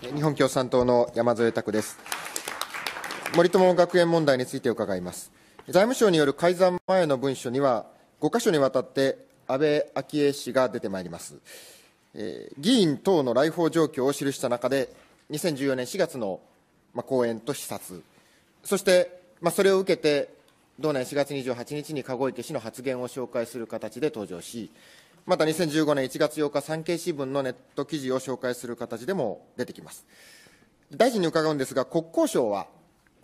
日本共産党の山添拓です。森友学園問題について伺います。財務省による改ざん前の文書には、5箇所にわたって安倍昭恵氏が出てまいります。えー、議員等の来訪状況を記した中で、2014年4月の、ま講演と視察、そして、まそれを受けて、同年4月28日に籠池氏の発言を紹介する形で登場し、また2015年1月8日、産経新聞のネット記事を紹介する形でも出てきます。大臣に伺うんですが、国交省は、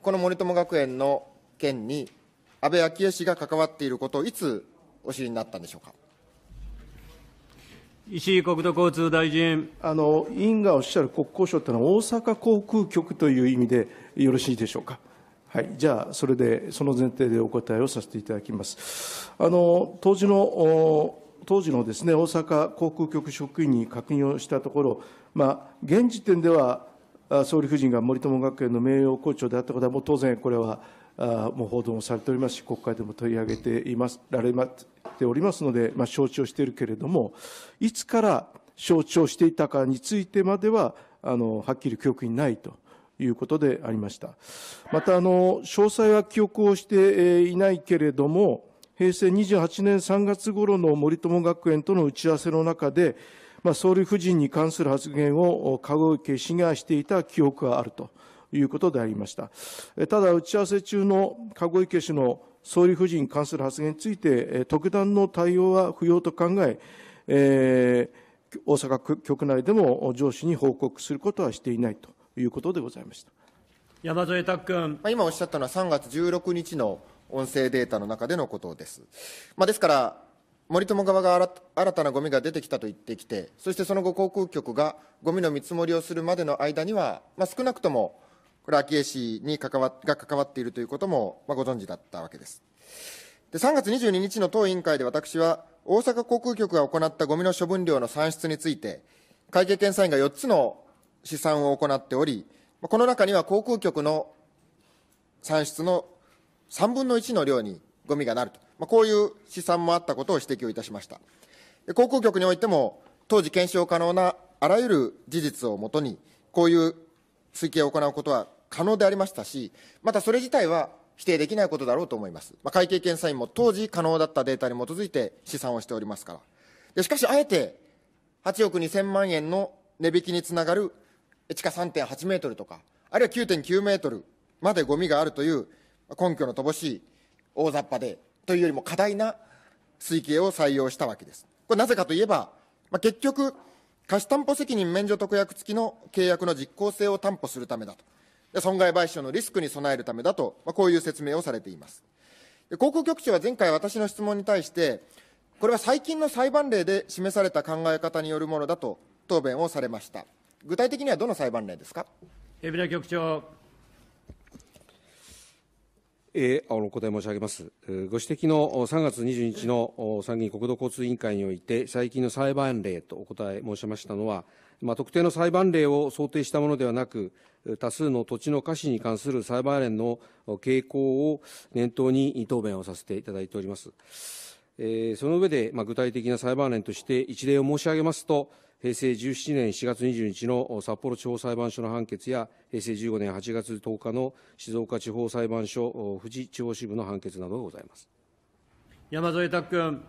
この森友学園の件に安倍昭恵氏が関わっていることをいつお知りになったんでしょうか。石井国土交通大臣あの委員がおっしゃる国交省というのは、大阪航空局という意味でよろしいでしょうか。はい、じゃあ、それで、その前提でお答えをさせていただきます。あの当時の当時のですね、大阪航空局職員に確認をしたところ、まあ、現時点では、総理夫人が森友学園の名誉校長であったことは、もう当然これは、あもう報道もされておりますし、国会でも取り上げていますられまておりますので、まあ、承知をしているけれども、いつから承知をしていたかについてまでは、あのはっきり記憶にないということでありました。また、あの詳細は記憶をしていないけれども、平成28年3月頃の森友学園との打ち合わせの中で、まあ、総理夫人に関する発言を籠池氏がしていた記憶があるということでありました。ただ、打ち合わせ中の籠池氏の総理夫人に関する発言について、特段の対応は不要と考え、えー、大阪局内でも上司に報告することはしていないということでございました。山添拓君。今おっしゃったのは3月16日の音声データの中でのことです。まあ、ですから、森友側が新たなゴミが出てきたと言ってきて、そしてその後、航空局がゴミの見積もりをするまでの間には、まあ、少なくとも、これ、昭恵氏に関わが関わっているということも、まあ、ご存知だったわけです。で3月22日の当委員会で私は、大阪航空局が行ったゴミの処分量の算出について、会計検査院が4つの試算を行っており、この中には航空局の算出の3分の1の量にゴミがなると、まあ、こういう試算もあったことを指摘をいたしました。航空局においても、当時検証可能なあらゆる事実をもとに、こういう推計を行うことは可能でありましたし、またそれ自体は否定できないことだろうと思います。まあ、会計検査院も当時可能だったデータに基づいて試算をしておりますから。でしかし、あえて8億2000万円の値引きにつながる地下3.8メートルとか、あるいは9.9メートルまでゴミがあるという根拠の乏しい大雑把でというよりも過大な推計を採用したわけです。これなぜかといえば、まあ、結局、貸担保責任免除特約付きの契約の実効性を担保するためだと、損害賠償のリスクに備えるためだと、まあ、こういう説明をされています。で航空局長は前回私の質問に対して、これは最近の裁判例で示された考え方によるものだと答弁をされました。具体的にはどの裁判例ですか。海老名局長。えー、お答え申し上げます。ご指摘の3月22日の参議院国土交通委員会において、最近の裁判例とお答え申しましたのは、まあ、特定の裁判例を想定したものではなく、多数の土地の貸しに関する裁判例の傾向を念頭に答弁をさせていただいております。えー、その上で、まあ、具体的な裁判例として一例を申し上げますと、平成17年4月20日の札幌地方裁判所の判決や、平成15年8月10日の静岡地方裁判所富士地方支部の判決などがございます山添拓君。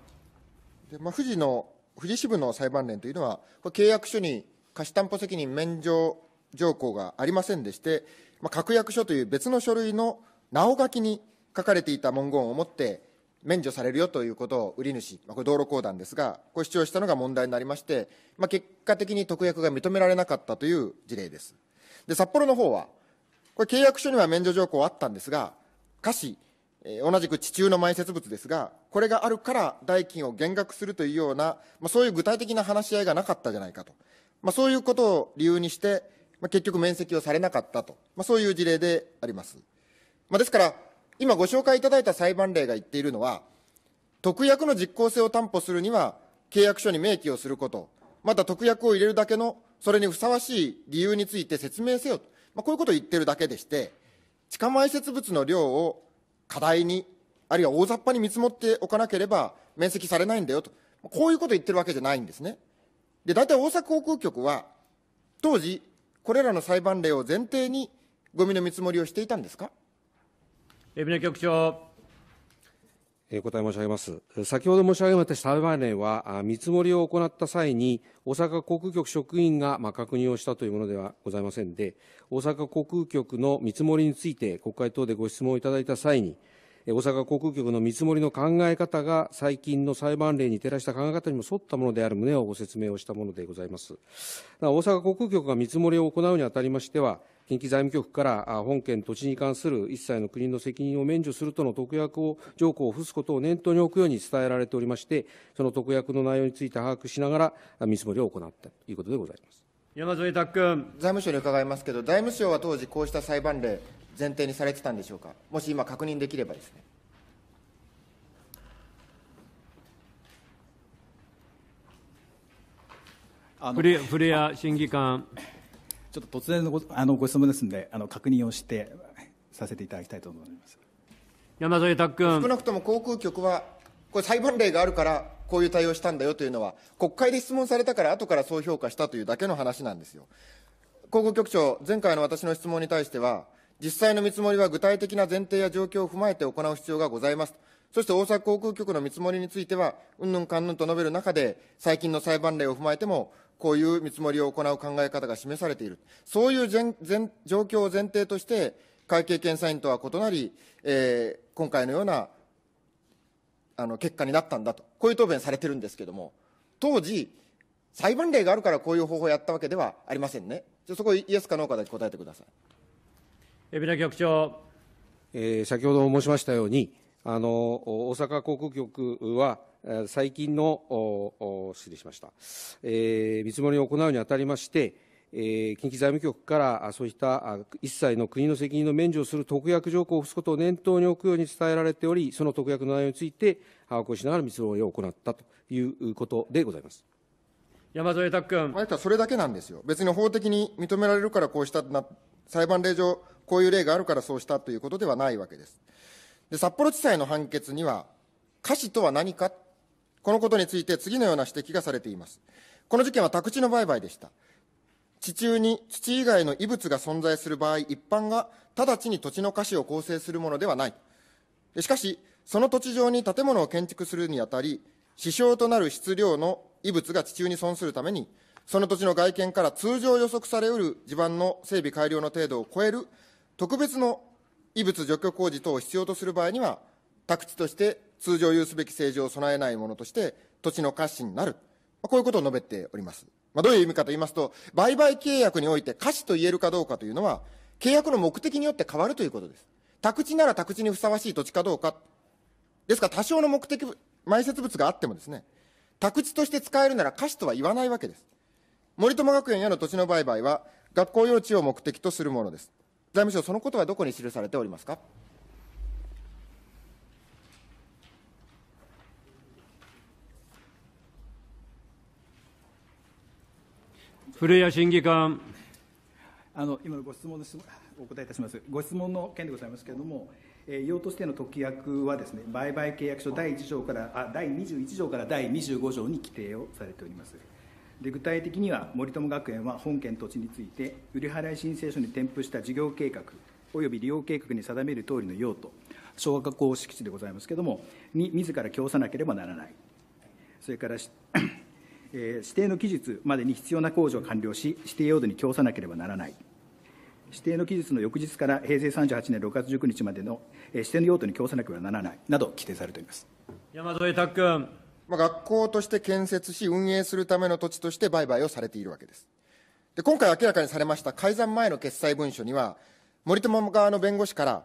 でまあ、富士の富士支部の裁判連というのは、契約書に貸し担保責任免除条項がありませんでして、まあ、確約書という別の書類の名を書きに書かれていた文言をもって、免除されるよということを売り主、まあ、これ道路公団ですが、これ主張したのが問題になりまして、まあ、結果的に特約が認められなかったという事例です。で、札幌の方は、これ契約書には免除条項あったんですが、下肢、えー、同じく地中の埋設物ですが、これがあるから代金を減額するというような、まあ、そういう具体的な話し合いがなかったじゃないかと。まあ、そういうことを理由にして、まあ、結局面積をされなかったと。まあ、そういう事例であります。まあ、ですから、今ご紹介いただいた裁判例が言っているのは、特約の実効性を担保するには、契約書に明記をすること、また特約を入れるだけの、それにふさわしい理由について説明せよ、まあ、こういうことを言ってるだけでして、地下埋設物の量を課題に、あるいは大雑把に見積もっておかなければ、面積されないんだよと、こういうことを言ってるわけじゃないんですね。で、大体大阪航空局は、当時、これらの裁判例を前提に、ゴミの見積もりをしていたんですか海老根局長。お答え申し上げます。先ほど申し上げました裁判例は、見積もりを行った際に、大阪航空局職員が確認をしたというものではございませんで、大阪航空局の見積もりについて、国会等でご質問をいただいた際に、大阪航空局の見積もりの考え方が最近の裁判例に照らした考え方にも沿ったものである旨をご説明をしたものでございます。大阪航空局が見積もりを行うにあたりましては、近畿財務局から本県土地に関する一切の国の責任を免除するとの特約を条項を付すことを念頭に置くように伝えられておりまして、その特約の内容について把握しながら見積もりを行ったということでございます。山添拓君。財務省に伺いますけど、財務省は当時こうした裁判例前提にされてたんでしょうか。もし今確認できればですね。あレフレア審議官。ちょっと突然のごあのご質問ですので、あの確認をしてさせていただきたいと思います山添拓君。少なくとも航空局は、これ、裁判例があるから、こういう対応したんだよというのは、国会で質問されたから、後からそう評価したというだけの話なんですよ。航空局長、前回の私の質問に対しては、実際の見積もりは具体的な前提や状況を踏まえて行う必要がございます。そして大阪航空局の見積もりについては、うんぬんかんぬんと述べる中で、最近の裁判例を踏まえても、こういう見積もりを行う考え方が示されている、そういう前前状況を前提として、会計検査院とは異なり、えー、今回のようなあの結果になったんだと、こういう答弁されてるんですけれども、当時、裁判例があるからこういう方法をやったわけではありませんね、じゃそこ、イエスかノーかだけ答えてください。海老名局長、えー、先ほど申しましたように、あの大阪航空局は、最近の、失礼しました、えー、見積もりを行うにあたりまして、えー、近畿財務局からそういった一切の国の責任の免除をする特約条項を付すことを念頭に置くように伝えられており、その特約の内容について把握をしながら見積もりを行ったということでございます。山添拓君。あなたそれだけなんですよ。別に法的に認められるからこうしたな、裁判例上、こういう例があるからそうしたということではないわけです。で、札幌地裁の判決には、瑕疵とは何かこのことについて次のような指摘がされています。この事件は宅地の売買でした。地中に土以外の異物が存在する場合、一般が直ちに土地の価値を構成するものではない。しかし、その土地上に建物を建築するにあたり、支障となる質量の異物が地中に損するために、その土地の外見から通常予測されうる地盤の整備改良の程度を超える特別の異物除去工事等を必要とする場合には、宅地として通常有すべき政治を備えないものとして、土地の貸しになる。まあ、こういうことを述べております。まあ、どういう意味かと言いますと、売買契約において貸しと言えるかどうかというのは、契約の目的によって変わるということです。宅地なら宅地にふさわしい土地かどうか。ですから、多少の目的、埋設物があってもですね、宅地として使えるなら貸しとは言わないわけです。森友学園への土地の売買は、学校用地を目的とするものです。財務省、そのことはどこに記されておりますか。古谷審議官。あの今のご質問のお答えいたします。ご質問の件でございますけれども、えー、用途指定の特約はですね、売買契約書第1条からあ第21条から第25条に規定をされております。で具体的には森友学園は本県土地について売り払い申請書に添付した事業計画及び利用計画に定めるとおりの用途小学校敷地でございますけれどもに自ら供さなければならないそれから指定の期日までに必要な工事を完了し、指定用度に供さなければならない。指定の期日の翌日から平成38年6月19日までの指定の用途に供さなければならないなど規定されております山添拓君、まあ、学校として建設し運営するための土地として売買をされているわけですで今回明らかにされました改ざん前の決裁文書には森友側の弁護士から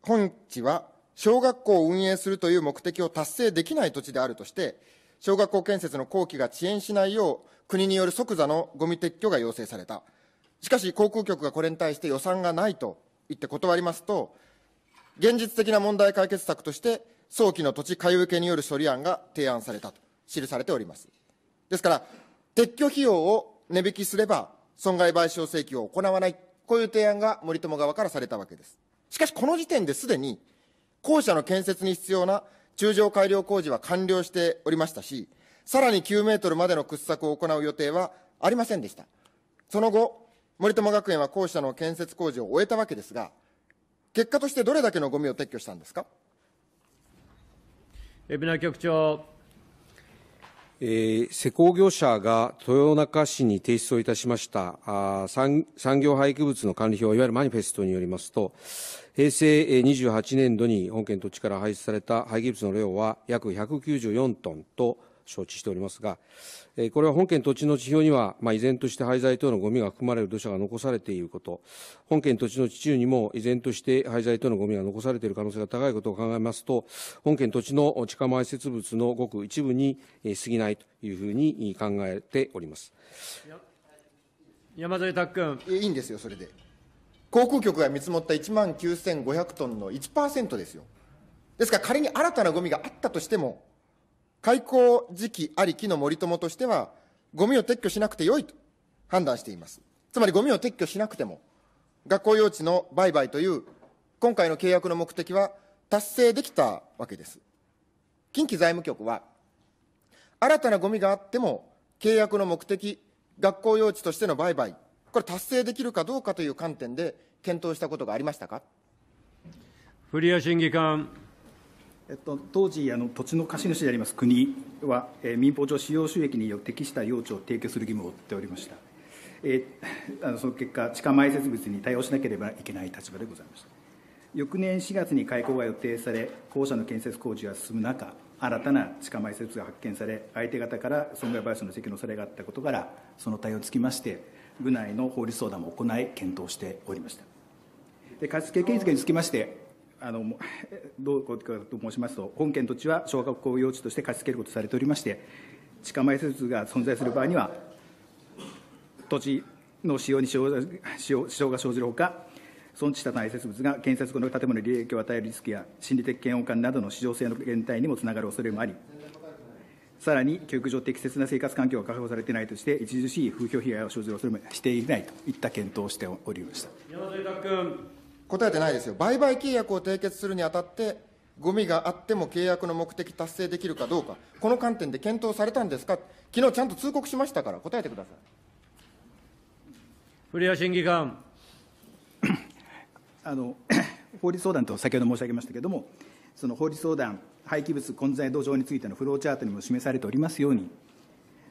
本地は小学校を運営するという目的を達成できない土地であるとして小学校建設の工期が遅延しないよう、国による即座のゴミ撤去が要請された。しかし、航空局がこれに対して予算がないと言って断りますと、現実的な問題解決策として、早期の土地買い受けによる処理案が提案されたと記されております。ですから、撤去費用を値引きすれば、損害賠償請求を行わない、こういう提案が森友側からされたわけです。しかし、この時点ですでに、校舎の建設に必要な柱状改良工事は完了しておりましたし、さらに9メートルまでの掘削を行う予定はありませんでした。その後、森友学園は校舎の建設工事を終えたわけですが、結果としてどれだけのゴミを撤去したんですか。海老名局長。えー、施工業者が豊中市に提出をいたしましたあ産業廃棄物の管理表、いわゆるマニフェストによりますと、平成28年度に本県土地から排出された廃棄物の量は約194トンと、承知しておりますが、えこれは本県土地の地表には、まあ、依然として廃材等のゴミが含まれる土砂が残されていること、本県土地の地中にも依然として廃材等のゴミが残されている可能性が高いことを考えますと、本県土地の地下埋設物のごく一部に過ぎないというふうに考えております。山添拓君。いいんですよ、それで。航空局が見積もった1万9500トンの1%ですよ。ですから仮に新たなゴミがあったとしても、開港時期ありきの森友としては、ゴミを撤去しなくてよいと判断しています。つまりゴミを撤去しなくても、学校用地の売買という今回の契約の目的は達成できたわけです。近畿財務局は、新たなゴミがあっても契約の目的、学校用地としての売買、これ達成できるかどうかという観点で検討したことがありましたか。フリア審議官。えっと、当時あの、土地の貸主であります国は、え民法上、使用収益に適した用地を提供する義務を負っておりました、えあのその結果、地下埋設物に対応しなければいけない立場でございました。翌年4月に開港が予定され、校舎の建設工事が進む中、新たな地下埋設物が発見され、相手方から損害賠償の請求のされがあったことから、その対応につきまして、部内の法律相談も行い、検討しておりました。で貸付金付につきましてあの どういうことかと申しますと、本県土地は小学校用地として貸し付けることされておりまして、地下埋設物が存在する場合には、土地の使用に支障が生じるほか、損地した埋設物が建設後の建物に利益を与えるリスクや心理的嫌悪感などの市場性の減退にもつながる恐れもあり、さらに教育上適切な生活環境が確保されていないとして、著しい風評被害を生じる恐れもしていないといった検討をしておりました。山添拓君答えてないですよ、売買契約を締結するにあたって、ゴミがあっても契約の目的達成できるかどうか、この観点で検討されたんですか、昨日ちゃんと通告しましたから、答えてください。古谷審議官 あの 法律相談と先ほど申し上げましたけれども、その法律相談、廃棄物混在土壌についてのフローチャートにも示されておりますように、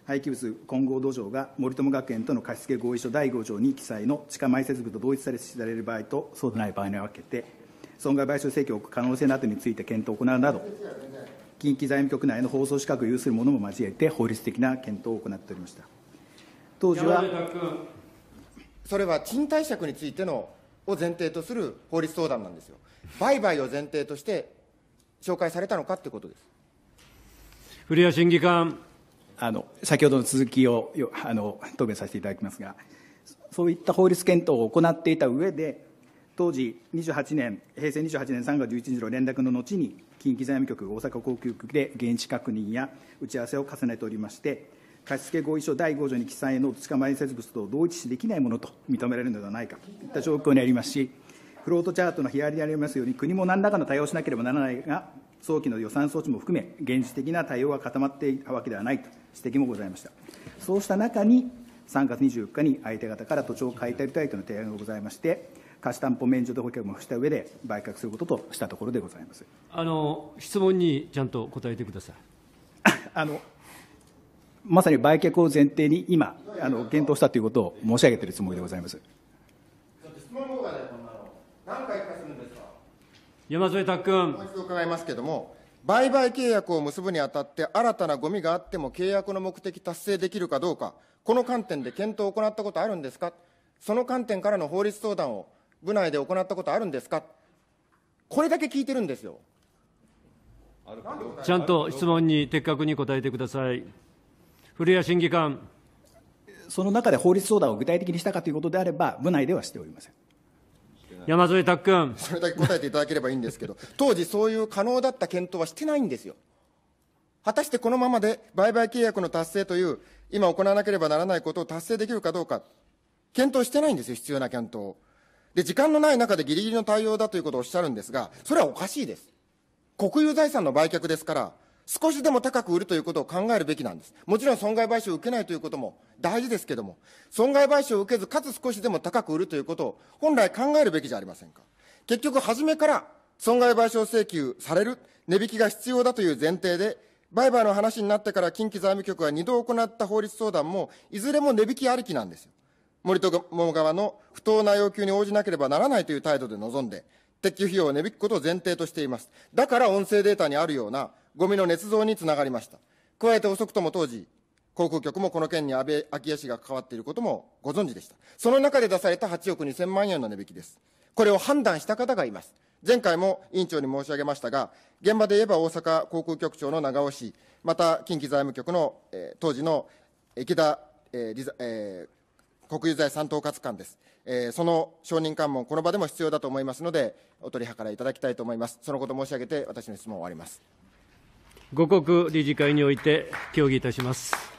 廃棄物混合土壌が森友学園との貸付合意書第5条に記載の地下埋設部と同一される場合とそうでない場合に分けて損害賠償請求を可能性などについて検討を行うなど近畿財務局内の放送資格を有する者も交えて法律的な検討を行っておりました当時はそれは賃貸借についてのを前提とする法律相談なんですよ売買を前提として紹介されたのかということです古谷審議官あの先ほどの続きをあの答弁させていただきますがそういった法律検討を行っていた上で当時28年平成28年3月11日の連絡の後に近畿財務局大阪航空局で現地確認や打ち合わせを重ねておりまして貸付合意書第5条に記載の土地まえ設物と同一視できないものと認められるのではないかといった状況にありますしフロートチャートのヒアリにありますように国も何らかの対応しなければならないが早期の予算措置も含め現実的な対応は固まっていたわけではないと指摘もございました。そうした中に、3月24日に相手方から土地を買い取りたいとの提案がございまして、貸し担保免除で補険もした上で、売却することとしたところでございますあの質問にちゃんと答えてください。あのまさに売却を前提に今、あの検討したということを申し上げているつもりでございます。山添拓君。もう一度伺いますけれども、売買契約を結ぶにあたって新たなゴミがあっても契約の目的達成できるかどうか、この観点で検討を行ったことあるんですか、その観点からの法律相談を部内で行ったことあるんですか、これだけ聞いてるんですよ。ちゃんと質問に的確に答えてください。古谷審議官。その中で法律相談を具体的にしたかということであれば、部内ではしておりません。山添拓君それだけ答えていただければいいんですけど、当時、そういう可能だった検討はしてないんですよ。果たしてこのままで売買契約の達成という、今行わなければならないことを達成できるかどうか、検討してないんですよ、必要な検討で、時間のない中でぎりぎりの対応だということをおっしゃるんですが、それはおかしいです。国有財産の売却ですから、少しでも高く売るということを考えるべきなんです。もちろん損害賠償を受けないということも大事ですけれども、損害賠償を受けず、かつ少しでも高く売るということを本来考えるべきじゃありませんか。結局、初めから損害賠償請求される、値引きが必要だという前提で、売買の話になってから近畿財務局が2度行った法律相談も、いずれも値引きありきなんですよ。森友側の不当な要求に応じなければならないという態度で臨んで、撤去費用を値引くことを前提としています。だから音声データにあるようなゴミの捏造につながりました。加えて遅くとも当時、航空局もこの件に安倍昭恵氏が関わっていることもご存知でした。その中で出された8億2000万円の値引きです。これを判断した方がいます。前回も委員長に申し上げましたが、現場で言えば大阪航空局長の長尾氏、また近畿財務局の、えー、当時の池田、えーえー、国有財産統括官です、えー。その承認喚問、この場でも必要だと思いますので、お取り計らいいただきたいと思います。そのこと申し上げて、私の質問を終わります。五国理事会において協議いたします。